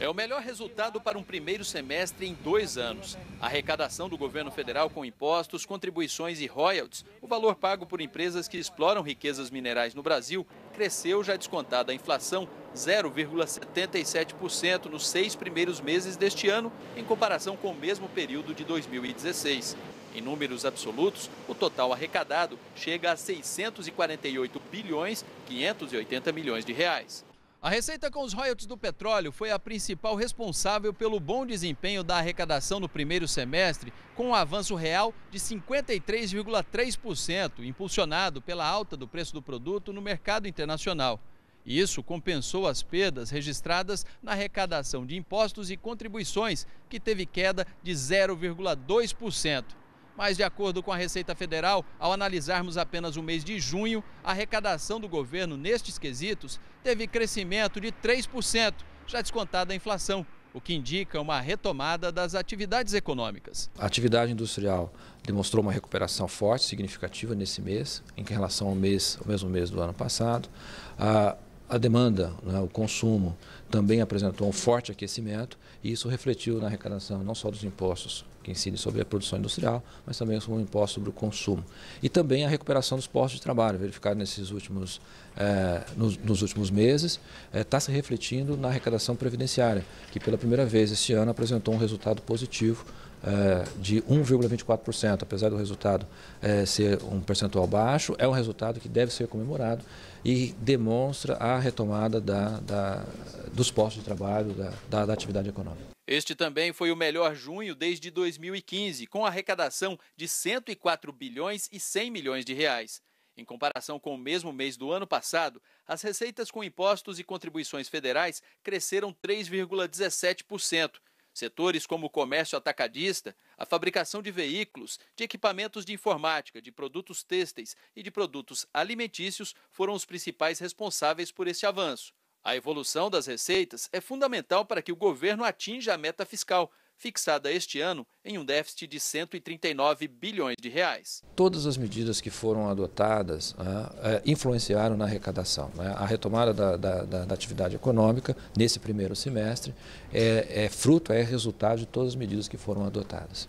É o melhor resultado para um primeiro semestre em dois anos. A arrecadação do governo federal com impostos, contribuições e royalties, o valor pago por empresas que exploram riquezas minerais no Brasil, cresceu já descontada a inflação 0,77% nos seis primeiros meses deste ano, em comparação com o mesmo período de 2016. Em números absolutos, o total arrecadado chega a 648 bilhões 580 milhões de reais. A receita com os royalties do petróleo foi a principal responsável pelo bom desempenho da arrecadação no primeiro semestre, com um avanço real de 53,3%, impulsionado pela alta do preço do produto no mercado internacional. Isso compensou as perdas registradas na arrecadação de impostos e contribuições, que teve queda de 0,2%. Mas, de acordo com a Receita Federal, ao analisarmos apenas o mês de junho, a arrecadação do governo nestes quesitos teve crescimento de 3%, já descontada a inflação, o que indica uma retomada das atividades econômicas. A atividade industrial demonstrou uma recuperação forte, significativa nesse mês, em relação ao, mês, ao mesmo mês do ano passado. Ah, a demanda, né, o consumo também apresentou um forte aquecimento e isso refletiu na arrecadação não só dos impostos que incidem sobre a produção industrial, mas também sobre o imposto sobre o consumo. E também a recuperação dos postos de trabalho, verificado nesses últimos, eh, nos, nos, últimos meses, está eh, se refletindo na arrecadação previdenciária, que pela primeira vez este ano apresentou um resultado positivo é, de 1,24%, apesar do resultado é, ser um percentual baixo, é um resultado que deve ser comemorado e demonstra a retomada da, da, dos postos de trabalho, da, da atividade econômica. Este também foi o melhor junho desde 2015, com arrecadação de 104 bilhões e 100 milhões de reais. Em comparação com o mesmo mês do ano passado, as receitas com impostos e contribuições federais cresceram 3,17%, Setores como o comércio atacadista, a fabricação de veículos, de equipamentos de informática, de produtos têxteis e de produtos alimentícios foram os principais responsáveis por este avanço. A evolução das receitas é fundamental para que o governo atinja a meta fiscal, fixada este ano em um déficit de 139 bilhões de reais. Todas as medidas que foram adotadas né, é, influenciaram na arrecadação. Né? A retomada da, da, da, atividade econômica nesse primeiro semestre é, é fruto, é resultado de todas as medidas que foram adotadas.